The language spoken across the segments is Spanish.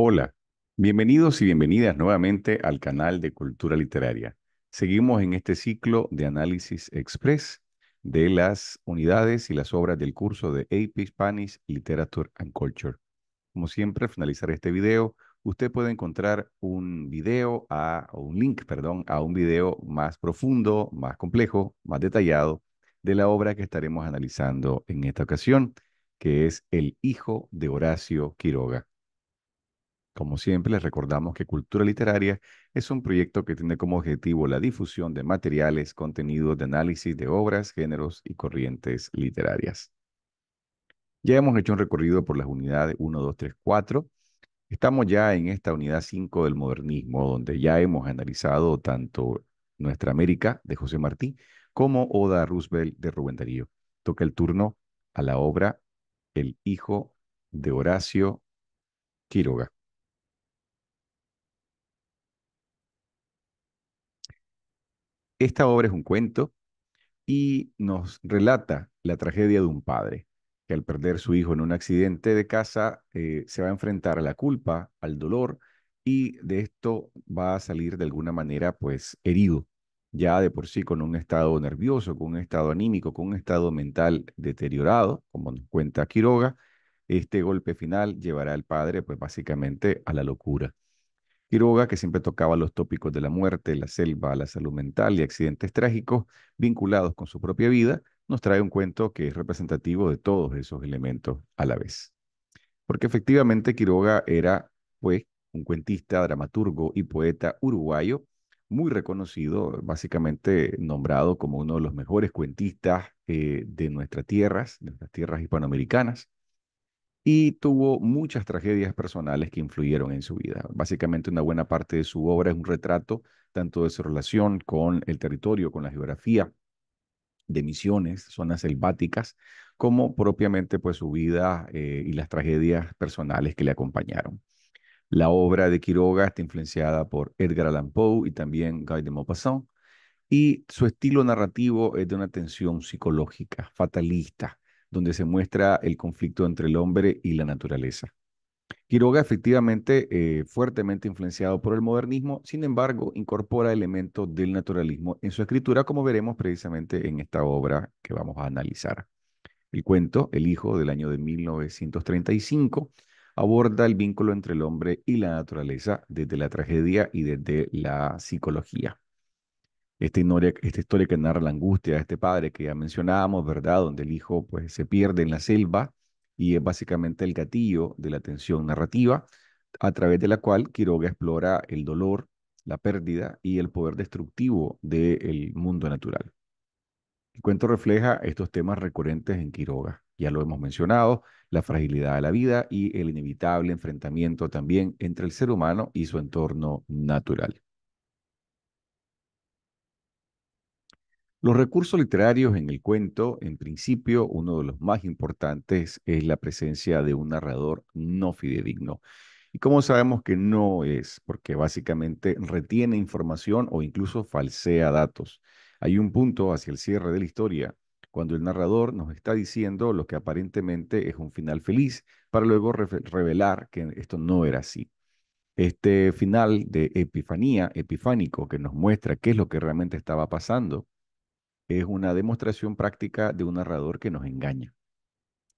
Hola, bienvenidos y bienvenidas nuevamente al canal de Cultura Literaria. Seguimos en este ciclo de análisis express de las unidades y las obras del curso de AP Spanish Literature and Culture. Como siempre, al finalizar este video, usted puede encontrar un video a, un link, perdón, a un video más profundo, más complejo, más detallado de la obra que estaremos analizando en esta ocasión, que es El hijo de Horacio Quiroga. Como siempre, les recordamos que Cultura Literaria es un proyecto que tiene como objetivo la difusión de materiales, contenidos de análisis de obras, géneros y corrientes literarias. Ya hemos hecho un recorrido por las unidades 1, 2, 3, 4. Estamos ya en esta unidad 5 del modernismo, donde ya hemos analizado tanto Nuestra América de José Martí como Oda Roosevelt de Rubén Darío. Toca el turno a la obra El hijo de Horacio Quiroga. Esta obra es un cuento y nos relata la tragedia de un padre que al perder su hijo en un accidente de casa eh, se va a enfrentar a la culpa, al dolor y de esto va a salir de alguna manera pues herido, ya de por sí con un estado nervioso, con un estado anímico, con un estado mental deteriorado, como nos cuenta Quiroga, este golpe final llevará al padre pues básicamente a la locura. Quiroga, que siempre tocaba los tópicos de la muerte, la selva, la salud mental y accidentes trágicos vinculados con su propia vida, nos trae un cuento que es representativo de todos esos elementos a la vez. Porque efectivamente Quiroga era, pues, un cuentista, dramaturgo y poeta uruguayo muy reconocido, básicamente nombrado como uno de los mejores cuentistas eh, de nuestras tierras, de nuestras tierras hispanoamericanas y tuvo muchas tragedias personales que influyeron en su vida. Básicamente una buena parte de su obra es un retrato tanto de su relación con el territorio, con la geografía de misiones, zonas selváticas, como propiamente pues su vida eh, y las tragedias personales que le acompañaron. La obra de Quiroga está influenciada por Edgar Allan Poe y también Guy de Maupassant, y su estilo narrativo es de una tensión psicológica, fatalista, donde se muestra el conflicto entre el hombre y la naturaleza. Quiroga efectivamente eh, fuertemente influenciado por el modernismo, sin embargo, incorpora elementos del naturalismo en su escritura, como veremos precisamente en esta obra que vamos a analizar. El cuento, El Hijo, del año de 1935, aborda el vínculo entre el hombre y la naturaleza desde la tragedia y desde la psicología esta historia, que narra la angustia de este padre que ya mencionábamos, ¿verdad? Donde el hijo pues, se pierde en la selva y es básicamente el gatillo de la tensión narrativa, a través de la cual Quiroga explora el dolor, la pérdida y el poder destructivo del mundo natural. El cuento refleja estos temas recurrentes en Quiroga, ya lo hemos mencionado, la fragilidad de la vida y el inevitable enfrentamiento también entre el ser humano y su entorno natural. Los recursos literarios en el cuento, en principio, uno de los más importantes es la presencia de un narrador no fidedigno. ¿Y cómo sabemos que no es? Porque básicamente retiene información o incluso falsea datos. Hay un punto hacia el cierre de la historia, cuando el narrador nos está diciendo lo que aparentemente es un final feliz, para luego revelar que esto no era así. Este final de Epifanía, epifánico, que nos muestra qué es lo que realmente estaba pasando, es una demostración práctica de un narrador que nos engaña.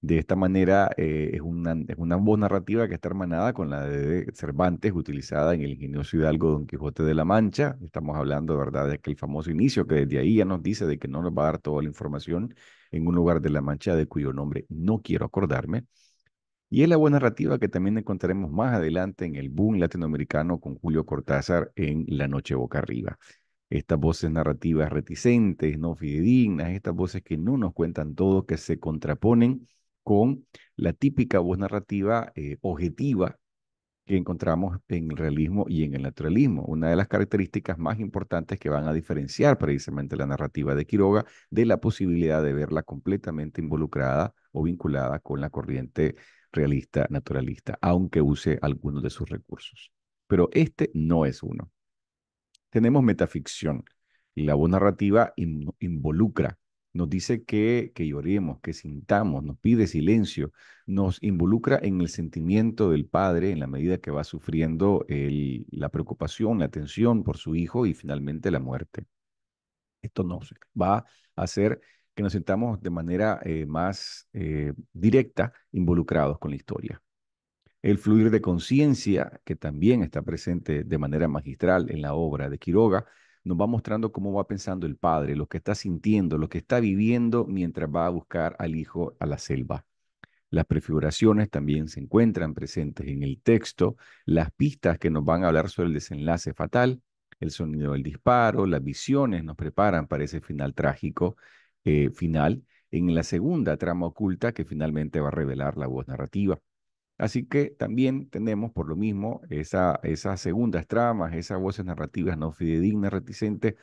De esta manera eh, es, una, una, voz narrativa que está hermanada con la de Cervantes, utilizada en el ingenioso hidalgo Don Quijote de la Mancha. Estamos hablando, ¿verdad?, de aquel famoso inicio que desde ahí ya nos dice de que no nos va a dar toda la información en un lugar de la Mancha de cuyo nombre no quiero acordarme. Y es la buena narrativa que también encontraremos más adelante en el boom latinoamericano con Julio Cortázar en La Noche Boca Arriba estas voces narrativas reticentes, no fidedignas, estas voces que no nos cuentan todo, que se contraponen con la típica voz narrativa eh, objetiva que encontramos en el realismo y en el naturalismo. Una de las características más importantes que van a diferenciar precisamente la narrativa de Quiroga de la posibilidad de verla completamente involucrada o vinculada con la corriente realista naturalista, aunque use algunos de sus recursos. Pero este no es uno tenemos metaficción. la voz narrativa involucra, nos dice que, lloremos, que sintamos, nos pide silencio, nos involucra en el sentimiento del padre en la medida que va sufriendo la preocupación, la tensión por su hijo y finalmente la muerte. Esto nos va a hacer que nos sintamos de manera eh, más eh, directa involucrados con la historia el fluir de conciencia, que también está presente de manera magistral en la obra de Quiroga, nos va mostrando cómo va pensando el padre, lo que está sintiendo, lo que está viviendo mientras va a buscar al hijo a la selva. Las prefiguraciones también se encuentran presentes en el texto, las pistas que nos van a hablar sobre el desenlace fatal, el sonido del disparo, las visiones nos preparan para ese final trágico eh, final en la segunda trama oculta que finalmente va a revelar la voz narrativa. Así que también tenemos por lo mismo esas segundas tramas, esas voces narrativas no fidedignas, reticentes,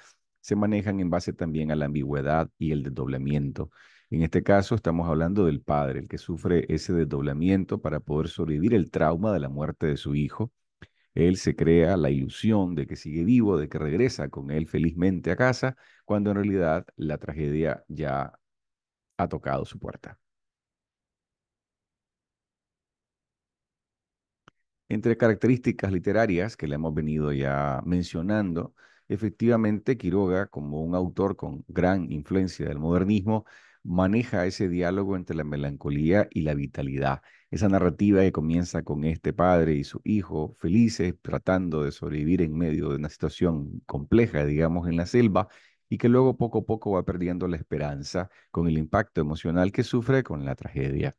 se manejan en base también a la ambigüedad y el desdoblamiento. En este caso estamos hablando del padre, el que sufre ese desdoblamiento para poder sobrevivir el trauma de la muerte de su hijo. Él se crea la ilusión de que sigue vivo, de que regresa con él felizmente a casa, cuando en realidad la tragedia ya ha tocado su puerta. Entre características literarias que le hemos venido ya mencionando, efectivamente Quiroga, como un autor con gran influencia del modernismo, maneja ese diálogo entre la melancolía y la vitalidad. Esa narrativa que comienza con este padre y su hijo felices, tratando de sobrevivir en medio de una situación compleja, digamos, en la selva, y que luego poco a poco va perdiendo la esperanza con el impacto emocional que sufre con la tragedia.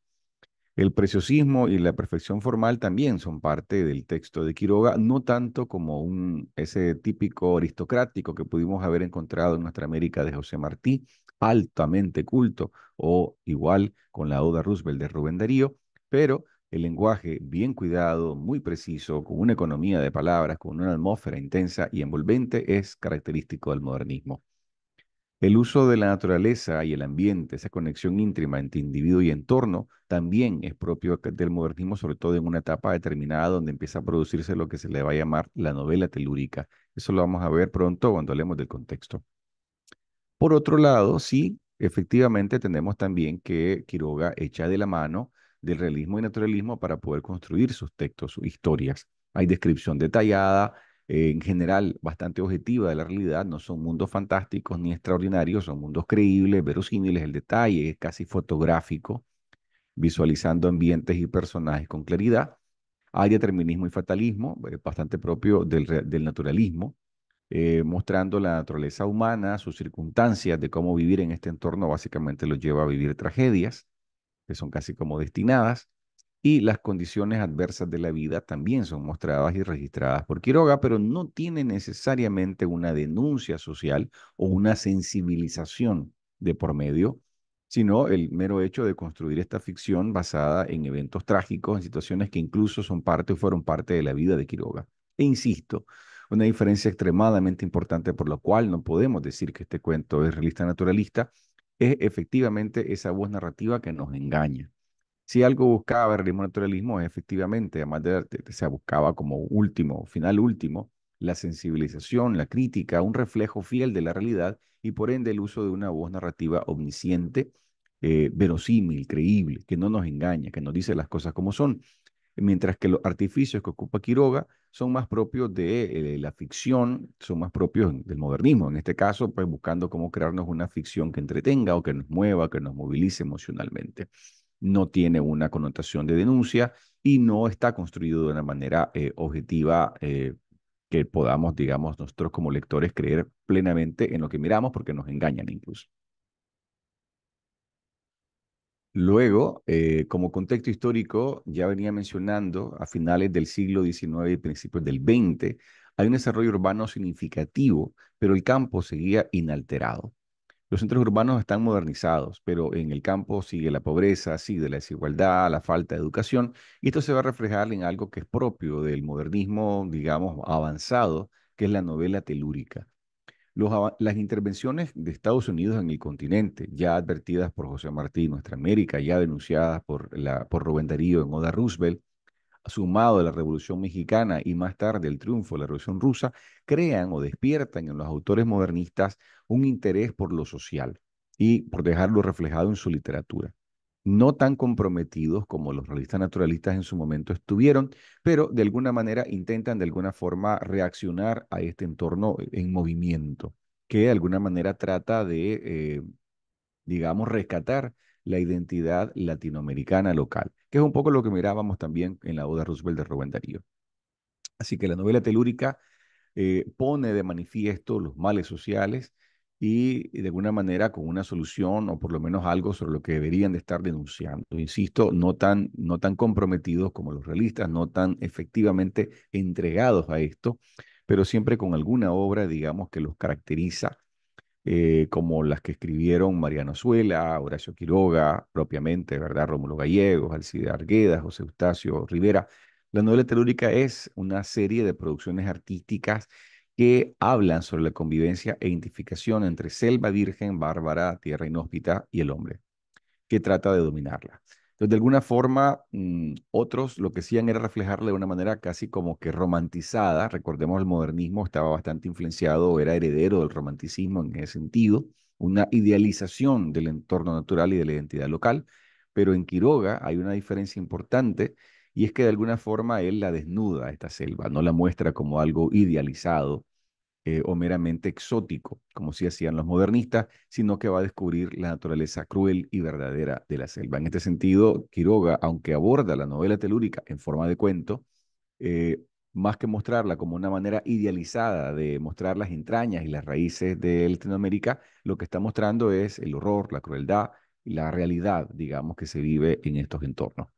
El preciosismo y la perfección formal también son parte del texto de Quiroga, no tanto como un, ese típico aristocrático que pudimos haber encontrado en nuestra América de José Martí, altamente culto, o igual con la Oda Roosevelt de Rubén Darío, pero el lenguaje bien cuidado, muy preciso, con una economía de palabras, con una atmósfera intensa y envolvente, es característico del modernismo. El uso de la naturaleza y el ambiente, esa conexión íntima entre individuo y entorno, también es propio del modernismo, sobre todo en una etapa determinada donde empieza a producirse lo que se le va a llamar la novela telúrica. Eso lo vamos a ver pronto cuando hablemos del contexto. Por otro lado, sí, efectivamente tenemos también que Quiroga echa de la mano del realismo y naturalismo para poder construir sus textos, sus historias. Hay descripción detallada, eh, en general bastante objetiva de la realidad, no son mundos fantásticos ni extraordinarios, son mundos creíbles, verosímiles, el detalle es casi fotográfico, visualizando ambientes y personajes con claridad. Hay determinismo y fatalismo, eh, bastante propio del, naturalismo, eh, mostrando la naturaleza humana, sus circunstancias de cómo vivir en este entorno, básicamente lo lleva a vivir tragedias, que son casi como destinadas y las condiciones adversas de la vida también son mostradas y registradas por Quiroga, pero no tiene necesariamente una denuncia social o una sensibilización de por medio, sino el mero hecho de construir esta ficción basada en eventos trágicos, en situaciones que incluso son parte o fueron parte de la vida de Quiroga. E insisto, una diferencia extremadamente importante por la cual no podemos decir que este cuento es realista naturalista, es efectivamente esa voz narrativa que nos engaña. Si algo buscaba el realismo naturalismo, efectivamente, además de, que se buscaba como último, final último, la sensibilización, la crítica, un reflejo fiel de la realidad y por ende el uso de una voz narrativa omnisciente, eh, verosímil, creíble, que no nos engaña, que nos dice las cosas como son. Mientras que los artificios que ocupa Quiroga son más propios de eh, la ficción, son más propios del modernismo, en este caso, pues buscando cómo crearnos una ficción que entretenga o que nos mueva, que nos movilice emocionalmente no tiene una connotación de denuncia y no está construido de una manera eh, objetiva eh, que podamos, digamos, nosotros como lectores creer plenamente en lo que miramos porque nos engañan incluso. Luego, eh, como contexto histórico, ya venía mencionando, a finales del siglo XIX y principios del XX, hay un desarrollo urbano significativo, pero el campo seguía inalterado. Los centros urbanos están modernizados, pero en el campo sigue la pobreza, sigue la desigualdad, la falta de educación, y esto se va a reflejar en algo que es propio del modernismo, digamos, avanzado, que es la novela telúrica. las intervenciones de Estados Unidos en el continente, ya advertidas por José Martí, Nuestra América, ya denunciadas por, la, por Rubén Darío en Oda Roosevelt, sumado a la Revolución Mexicana y más tarde el triunfo de la Revolución Rusa, crean o despiertan en los autores modernistas un interés por lo social y por dejarlo reflejado en su literatura. No tan comprometidos como los realistas naturalistas en su momento estuvieron, pero de alguna manera intentan de alguna forma reaccionar a este entorno en movimiento, que de alguna manera trata de, eh, digamos, rescatar la identidad latinoamericana local que es un poco lo que mirábamos también en la Oda Roosevelt de Rubén Darío. Así que la novela telúrica eh, pone de manifiesto los males sociales y de alguna manera con una solución o por lo menos algo sobre lo que deberían de estar denunciando. Insisto, no tan, no tan comprometidos como los realistas, no tan efectivamente entregados a esto, pero siempre con alguna obra, digamos, que los caracteriza eh, como las que escribieron Mariano Suela, Horacio Quiroga, propiamente, ¿verdad? Rómulo Gallegos, Alcide Arguedas, José Eustacio Rivera. La novela telúrica es una serie de producciones artísticas que hablan sobre la convivencia e identificación entre selva virgen, bárbara, tierra inhóspita y el hombre, que trata de dominarla. Entonces, de alguna forma, mm, otros lo que hacían era reflejarle de una manera casi como que romantizada. Recordemos, el modernismo estaba bastante influenciado, era heredero del romanticismo en ese sentido, una idealización del entorno natural y de la identidad local. Pero en Quiroga hay una diferencia importante y es que de alguna forma él la desnuda, esta selva, no la muestra como algo idealizado, eh, o meramente exótico, como si hacían los modernistas, sino que va a descubrir la naturaleza cruel y verdadera de la selva. En este sentido, Quiroga, aunque aborda la novela telúrica en forma de cuento, eh, más que mostrarla como una manera idealizada de mostrar las entrañas y las raíces de Latinoamérica, lo que está mostrando es el horror, la crueldad, y la realidad, digamos, que se vive en estos entornos.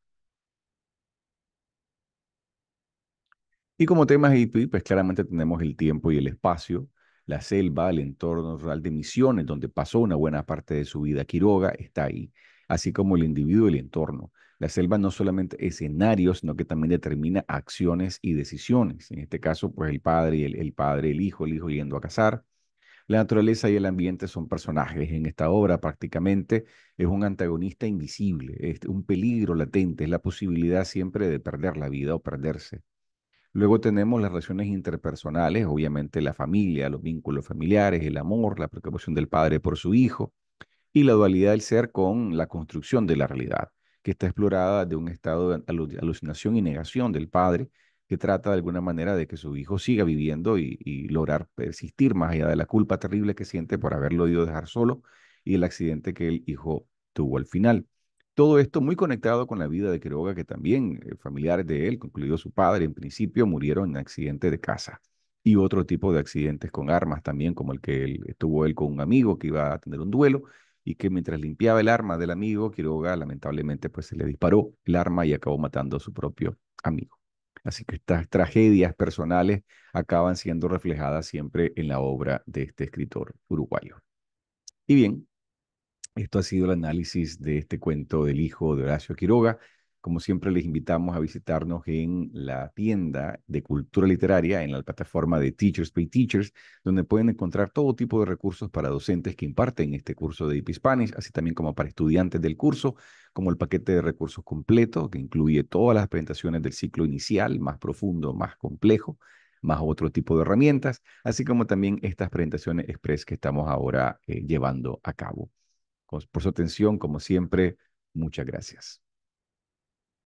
Y como temas IP, pues claramente tenemos el tiempo y el espacio, la selva, el entorno rural de Misiones, donde pasó una buena parte de su vida. Quiroga está ahí, así como el individuo y el entorno. La selva no solamente es escenario, sino que también determina acciones y decisiones. En este caso, pues el padre y el, padre, el hijo, el hijo yendo a cazar. La naturaleza y el ambiente son personajes en esta obra prácticamente. Es un antagonista invisible, es un peligro latente, es la posibilidad siempre de perder la vida o perderse. Luego tenemos las relaciones interpersonales, obviamente la familia, los vínculos familiares, el amor, la preocupación del padre por su hijo y la dualidad del ser con la construcción de la realidad, que está explorada de un estado de alucinación y negación del padre, que trata de alguna manera de que su hijo siga viviendo y, lograr persistir más allá de la culpa terrible que siente por haberlo ido a dejar solo y el accidente que el hijo tuvo al final. Todo esto muy conectado con la vida de Quiroga, que también eh, familiares de él, incluido su padre, en principio murieron en accidentes de casa y otro tipo de accidentes con armas también, como el que estuvo él con un amigo que iba a tener un duelo y que mientras limpiaba el arma del amigo, Quiroga lamentablemente pues se le disparó el arma y acabó matando a su propio amigo. Así que estas tragedias personales acaban siendo reflejadas siempre en la obra de este escritor uruguayo. Y bien, esto ha sido el análisis de este cuento del hijo de Horacio Quiroga. Como siempre, les invitamos a visitarnos en la tienda de cultura literaria, en la plataforma de Teachers Pay Teachers, donde pueden encontrar todo tipo de recursos para docentes que imparten este curso de IP Spanish, así también como para estudiantes del curso, como el paquete de recursos completo, que incluye todas las presentaciones del ciclo inicial, más profundo, más complejo, más otro tipo de herramientas, así como también estas presentaciones express que estamos ahora eh, llevando a cabo por su atención, como siempre, muchas gracias.